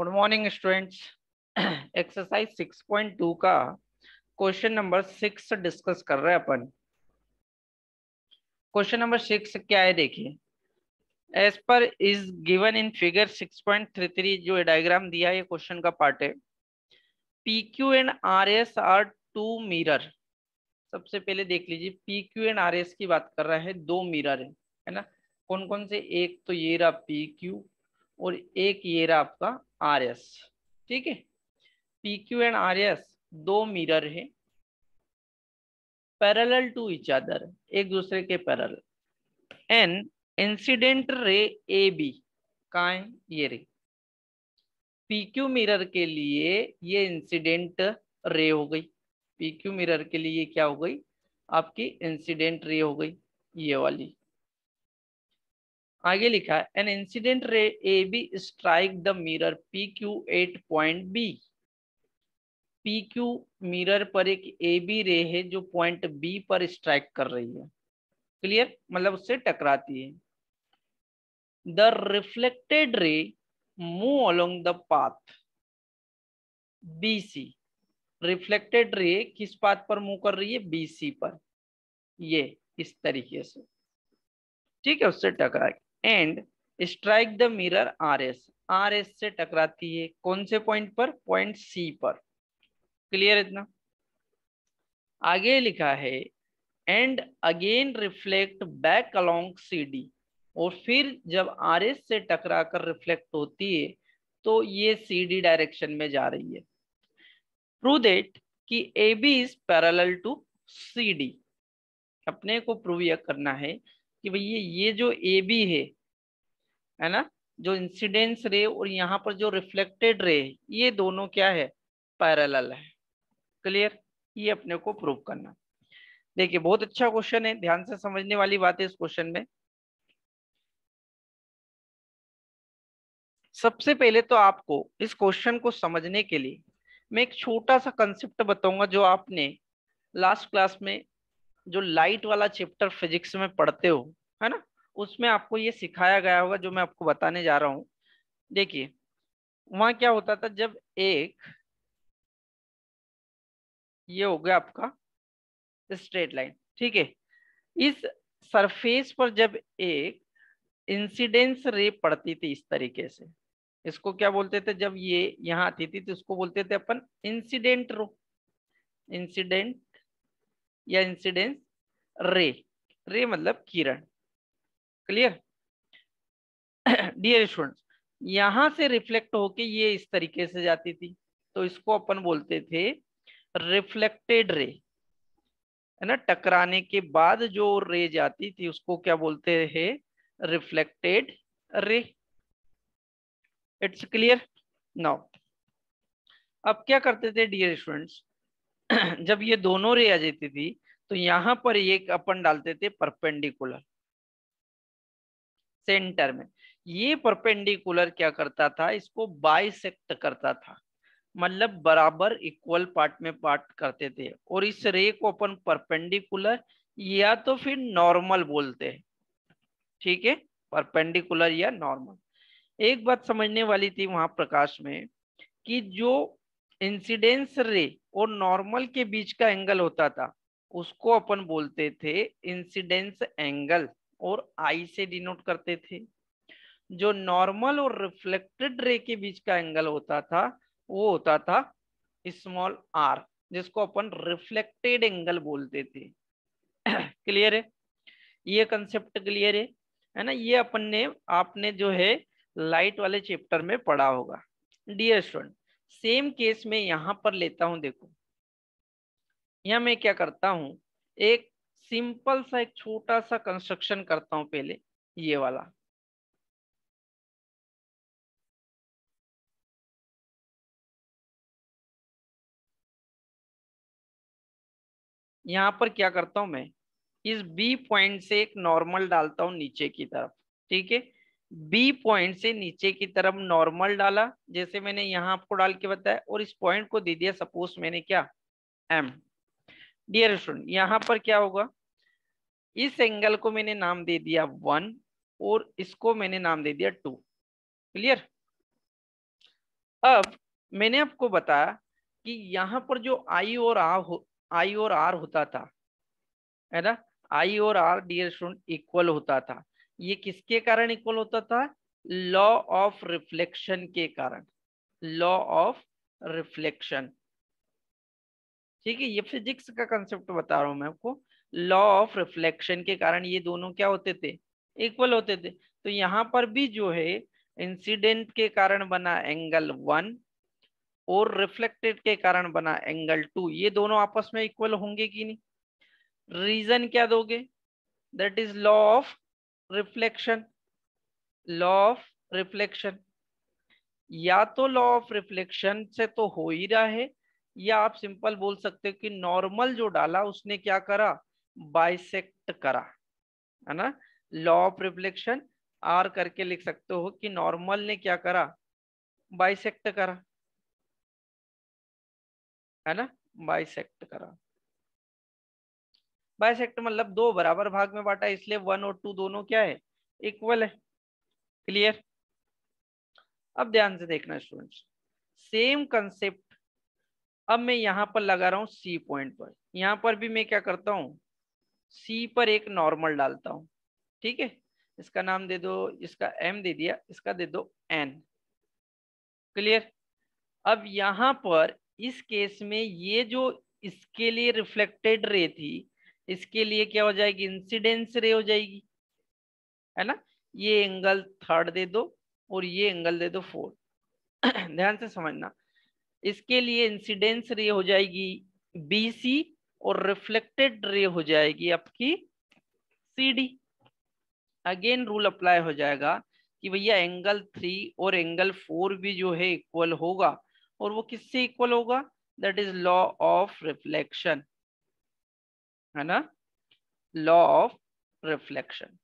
good morning students exercise 6.2 का question number six discuss कर रहे हैं अपन क्वेश्चन नंबर सिक्स क्या है देखिए as per is given in figure 6.33 जो डायग्राम दिया है क्वेश्चन का पार्ट है P Q and R S are two mirror सबसे पहले देख लीजिए P Q and R S की बात कर रहा है दो मिरर है है ना कौन कौन से एक तो ये रहा पी क्यू और एक ये रहा आपका आर एस ठीक है P Q and R S दो मिरर है पैरेलल टू इच अदर एक दूसरे के parallel N incident ray A B का है ये रे पी क्यू मिरर के लिए ये इंसिडेंट रे हो गई पी क्यू मिरर के लिए क्या हो गई आपकी इंसिडेंट रे हो गई ये वाली आगे लिखा है an incident ray A B strike the mirror P Q at point B P Q mirror पर एक ए बी रे है जो पॉइंट बी पर स्ट्राइक कर रही है क्लियर मतलब उससे टकराती है the reflected ray move along the path B C reflected ray किस पाथ पर मूव कर रही है बी सी पर ये इस तरीके से ठीक है उससे टकराएगी and strike the mirror R S R S से टकराती है कौन से पॉइंट पर पॉइंट सी पर क्लियर इतना आगे लिखा है and again reflect back along C D और फिर जब आर एस से टकरा कर रिफ्लेक्ट होती है तो ये सी डी डायरेक्शन में जा रही है प्रू देट कि A B is parallel to C D अपने को प्रूव यह करना है कि भैया ये जो ए बी है है ना जो इंसिडेंस रे और यहाँ पर जो रिफ्लेक्टेड रे ये दोनों क्या है पैरल है क्लियर ये अपने को प्रूव करना देखिए बहुत अच्छा क्वेश्चन है ध्यान से समझने वाली बात है इस क्वेश्चन में सबसे पहले तो आपको इस क्वेश्चन को समझने के लिए मैं एक छोटा सा कंसेप्ट बताऊंगा जो आपने लास्ट क्लास में जो लाइट वाला चैप्टर फिजिक्स में पढ़ते हो है ना उसमें आपको ये सिखाया गया होगा जो मैं आपको बताने जा रहा हूं देखिए वहां क्या होता था जब एक ये हो गया आपका स्ट्रेट लाइन ठीक है इस सरफेस पर जब एक इंसिडेंस रे पड़ती थी इस तरीके से इसको क्या बोलते थे जब ये यहाँ आती थी तो इसको बोलते थे अपन इंसिडेंट रो इंसिडेंट या इंसिडेंस रे रे मतलब किरण क्लियर डियर स्टूडेंट यहां से रिफ्लेक्ट होके ये इस तरीके से जाती थी तो इसको अपन बोलते थे रिफ्लेक्टेड रे है ना टकराने के बाद जो रे जाती थी उसको क्या बोलते हैं reflected ray it's clear now अब क्या करते थे डियर स्टूडेंट्स जब ये दोनों रे आ जाती थी तो यहां पर एक अपन डालते थे परपेंडिकुलर सेंटर में ये परपेंडिकुलर क्या करता था इसको बाइसेक्ट करता था मतलब बराबर इक्वल पार्ट में पार्ट करते थे और इस रे को अपन परपेंडिकुलर या तो फिर नॉर्मल बोलते हैं ठीक है परपेंडिकुलर या नॉर्मल एक बात समझने वाली थी वहां प्रकाश में कि जो इंसिडेंस रे और नॉर्मल के बीच का एंगल होता था उसको अपन बोलते थे इंसिडेंस एंगल और आई से डिनोट करते थे जो नॉर्मल और रिफ्लेक्टेड रे के बीच का एंगल होता था वो होता था स्मॉल आर जिसको अपन रिफ्लेक्टेड एंगल बोलते थे क्लियर है ये कंसेप्ट क्लियर है है ना ये अपन ने आपने जो है लाइट वाले चैप्टर में पढ़ा होगा डियर स्टूडेंट सेम केस में यहां पर लेता हूं देखो यहां मैं क्या करता हूं एक सिंपल सा एक छोटा सा कंस्ट्रक्शन करता हूं पहले ये वाला यहां पर क्या करता हूं मैं इस बी पॉइंट से एक नॉर्मल डालता हूं नीचे की तरफ ठीक है बी पॉइंट से नीचे की तरफ नॉर्मल डाला जैसे मैंने यहां आपको डाल के बताया और इस पॉइंट को दे दिया सपोज मैंने क्या एम डियर स्टूडेंट यहां पर क्या होगा इस एंगल को मैंने नाम दे दिया वन और इसको मैंने नाम दे दिया टू क्लियर अब मैंने आपको बताया कि यहां पर जो आई और आर हो आई और आर होता था है ना आई और आर डियर स्टूडेंट इक्वल होता था ये किसके कारण इक्वल होता था लॉ ऑफ रिफ्लेक्शन के कारण लॉ ऑफ रिफ्लेक्शन ठीक है ये फिजिक्स का कंसेप्ट बता रहा हूं मैं आपको लॉ ऑफ रिफ्लेक्शन के कारण ये दोनों क्या होते थे इक्वल होते थे तो यहां पर भी जो है इंसिडेंट के कारण बना एंगल वन और रिफ्लेक्टेड के कारण बना एंगल टू ये दोनों आपस में इक्वल होंगे कि नहीं रीजन क्या दोगे that is law of reflection law of reflection या तो लॉ ऑफ रिफ्लेक्शन से तो हो ही रहा है या आप सिंपल बोल सकते हो कि नॉर्मल जो डाला उसने क्या करा बाइसेक्ट करा है ना लॉ ऑफ रिफ्लेक्शन आर करके लिख सकते हो कि नॉर्मल ने क्या करा बाइसेक्ट करा है ना बाइसेक्ट करा बाय मतलब दो बराबर भाग में बांटा इसलिए वन और टू दोनों क्या है इक्वल है क्लियर अब ध्यान से देखना स्टूडेंट्स सेम कंसेप्ट अब मैं यहां पर लगा रहा हूं सी पॉइंट पर यहां पर भी मैं क्या करता हूं सी पर एक नॉर्मल डालता हूं ठीक है इसका नाम दे दो इसका एम दे दिया इसका दे दो एन क्लियर अब यहां पर इस केस में ये जो इसके लिए रिफ्लेक्टेड रे थी इसके लिए क्या हो जाएगी इंसिडेंस रे हो जाएगी है ना ये एंगल थर्ड दे दो और ये एंगल दे दो फोर्थ ध्यान से समझना इसके लिए इंसिडेंस रे हो जाएगी बी सी और रिफ्लेक्टेड रे हो जाएगी आपकी C D again rule apply हो जाएगा कि भैया एंगल थ्री और एंगल फोर भी जो है इक्वल होगा और वो किससे इक्वल होगा that is law of reflection है ना लॉ ऑफ रिफ्लेक्शन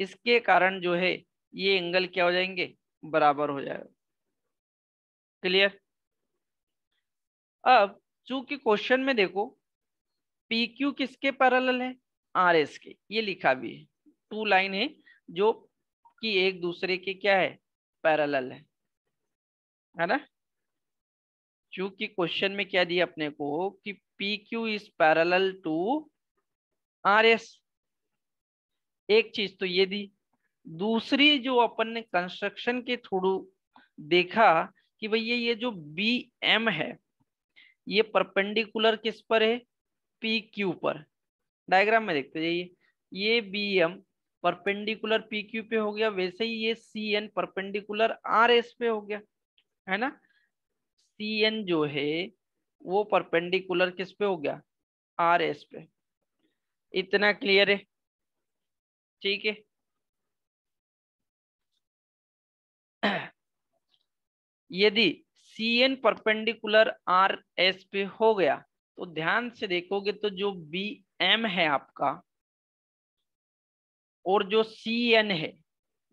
इसके कारण जो है ये एंगल क्या हो जाएंगे बराबर हो जाएगा क्लियर अब चूंकि क्वेश्चन में देखो पी क्यू किसके पैरेलल है आर एस के ये लिखा भी है टू लाइन है जो कि एक दूसरे के क्या है पैरेलल है है ना चूंकि क्वेश्चन में क्या दिया अपने को कि P Q is parallel to R S एक चीज तो ये दी दूसरी जो अपन ने कंस्ट्रक्शन के थ्रू देखा कि भैया ये जो बी एम है ये परपेंडिकुलर किस पर है पी क्यू पर डायग्राम में देखते जाइए ये B M perpendicular P Q पे हो गया वैसे ही ये C N perpendicular R S पे हो गया है ना सी एन जो है वो परपेंडिकुलर किस पे हो गया आर एस पे इतना क्लियर है ठीक है यदि C N perpendicular R S पे हो गया तो ध्यान से देखोगे तो जो बी एम है आपका और जो सी एन है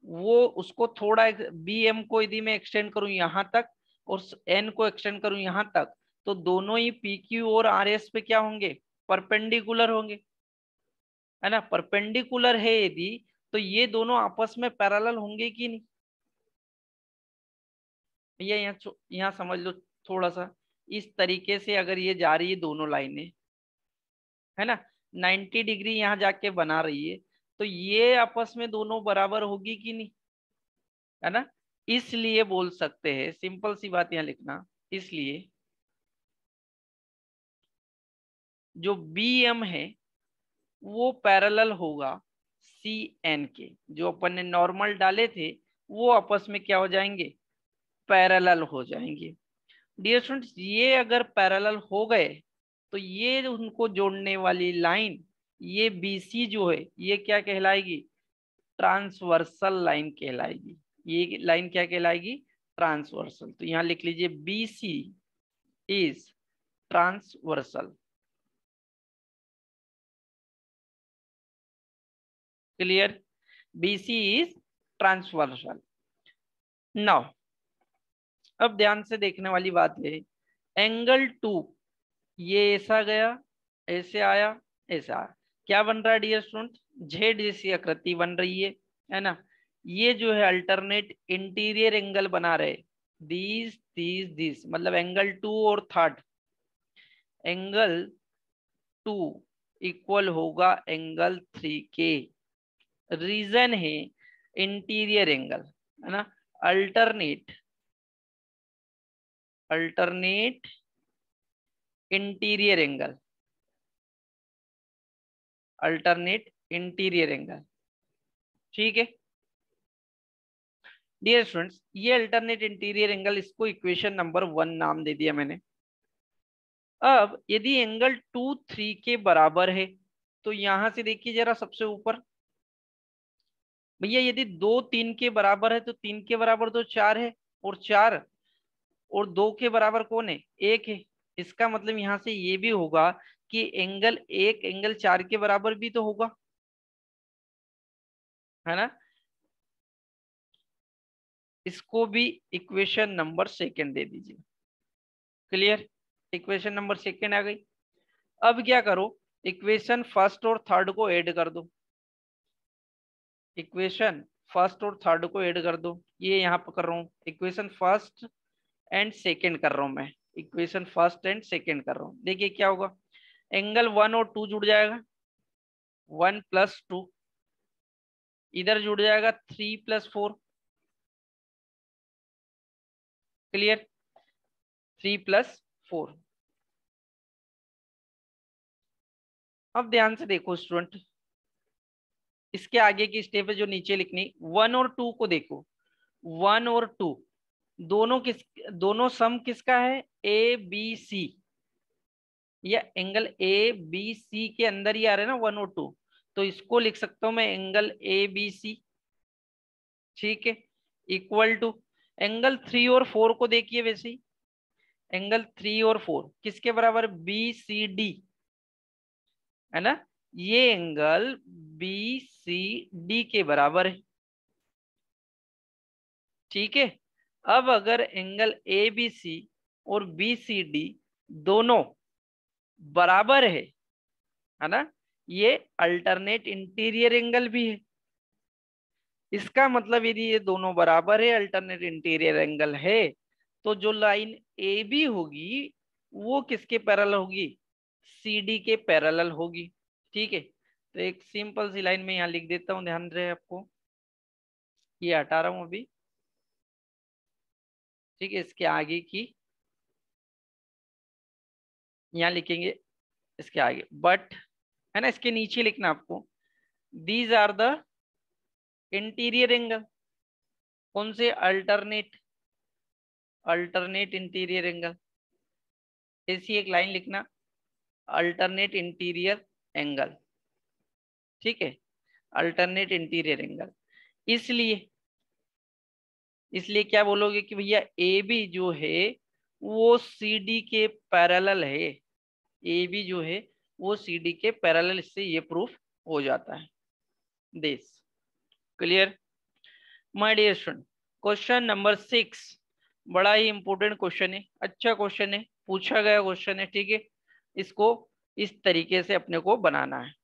वो उसको थोड़ा बी एम को यदि मैं एक्सटेंड करूं यहां तक और एन को एक्सटेंड करूं यहां तक तो दोनों ही पी क्यू और आर एस पे क्या होंगे परपेंडिकुलर होंगे है ना परपेंडिकुलर है यदि तो ये दोनों आपस में पैरेलल होंगे कि नहीं भैया यहाँ यहाँ समझ लो थोड़ा सा इस तरीके से अगर ये जा रही है दोनों लाइनें है ना 90 डिग्री यहाँ जाके बना रही है तो ये आपस में दोनों बराबर होगी कि नहीं है ना इसलिए बोल सकते हैं सिंपल सी बात यहां लिखना इसलिए जो बी एम है वो पैरेलल होगा सी एन के जो अपन ने नॉर्मल डाले थे वो आपस में क्या हो जाएंगे पैरेलल हो जाएंगे डियर स्टूडेंट्स ये अगर पैरेलल हो गए तो ये उनको जोड़ने वाली लाइन ये सी जो है ये क्या कहलाएगी ट्रांसवर्सल लाइन कहलाएगी ये लाइन क्या कहलाएगी ट्रांसवर्सल तो यहां लिख लीजिए B C is transversal clear B C is transversal now अब ध्यान से देखने वाली बात है एंगल टू ये ऐसा गया ऐसे आया ऐसा आया क्या बन रहा है डियर स्टूडेंट झेड जैसी आकृति बन रही है है ना ये जो है अल्टरनेट इंटीरियर एंगल बना रहे दीज दीज दीज मतलब एंगल टू और थर्ड एंगल टू इक्वल होगा एंगल थ्री के रीजन है इंटीरियर एंगल है ना alternate alternate interior angle alternate interior angle ठीक है डियर स्टूडेंट्स ये अल्टरनेट इंटीरियर एंगल इसको इक्वेशन नंबर वन नाम दे दिया मैंने अब यदि एंगल टू थ्री के बराबर है तो यहां से देखिए जरा सबसे ऊपर भैया यदि दो तीन के बराबर है तो तीन के बराबर तो चार है और चार और दो के बराबर कौन है एक है इसका मतलब यहां से ये भी होगा कि एंगल एक एंगल चार के बराबर भी तो होगा है ना इसको भी इक्वेशन नंबर सेकेंड दे दीजिए क्लियर इक्वेशन नंबर सेकेंड आ गई अब क्या करो इक्वेशन फर्स्ट और थर्ड को ऐड कर दो इक्वेशन फर्स्ट और थर्ड को ऐड कर दो ये यहाँ पर कर रहा हूँ इक्वेशन फर्स्ट एंड सेकेंड कर रहा हूँ मैं इक्वेशन फर्स्ट एंड सेकेंड कर रहा हूँ देखिए क्या होगा एंगल वन और टू जुड़ जाएगा वन प्लस टू इधर जुड़ जाएगा three plus four clear three plus four अब ध्यान से देखो स्टूडेंट इसके आगे की स्टेप है जो नीचे लिखनी वन और टू को देखो वन और टू दोनों किस दोनों सम किसका है ए बी सी या एंगल ए बी सी के अंदर ही आ रहे ना वन और टू तो इसको लिख सकता हूं मैं एंगल ए बी सी ठीक है इक्वल टू एंगल थ्री और फोर को देखिए वैसे ही एंगल थ्री और फोर किसके बराबर बी सी डी है ना ये एंगल बी सी डी के बराबर है ठीक है अब अगर एंगल ए बी सी और बी सी डी दोनों बराबर है है ना ये अल्टरनेट इंटीरियर एंगल भी है इसका मतलब यदि ये दोनों बराबर है अल्टरनेट इंटीरियर एंगल है तो जो लाइन ए बी होगी वो किसके पैरल होगी सी डी के पैरल होगी ठीक है तो एक सिंपल सी लाइन में यहाँ लिख देता हूँ ध्यान रहे आपको ये हटा रहा हूँ अभी ठीक है इसके आगे की यहाँ लिखेंगे इसके आगे बट है ना इसके नीचे लिखना आपको these are the interior angle कौन से अल्टरनेट अल्टरनेट इंटीरियर एंगल ऐसी एक लाइन लिखना अल्टरनेट इंटीरियर एंगल ठीक है अल्टरनेट इंटीरियर एंगल इसलिए इसलिए क्या बोलोगे कि भैया ए बी जो है वो सी डी के पैरेलल है ए बी जो है वो सी डी के पैरेलल इससे ये प्रूफ हो जाता है देश clear my dear student question number six बड़ा ही इंपॉर्टेंट क्वेश्चन है अच्छा क्वेश्चन है पूछा गया क्वेश्चन है ठीक है इसको इस तरीके से अपने को बनाना है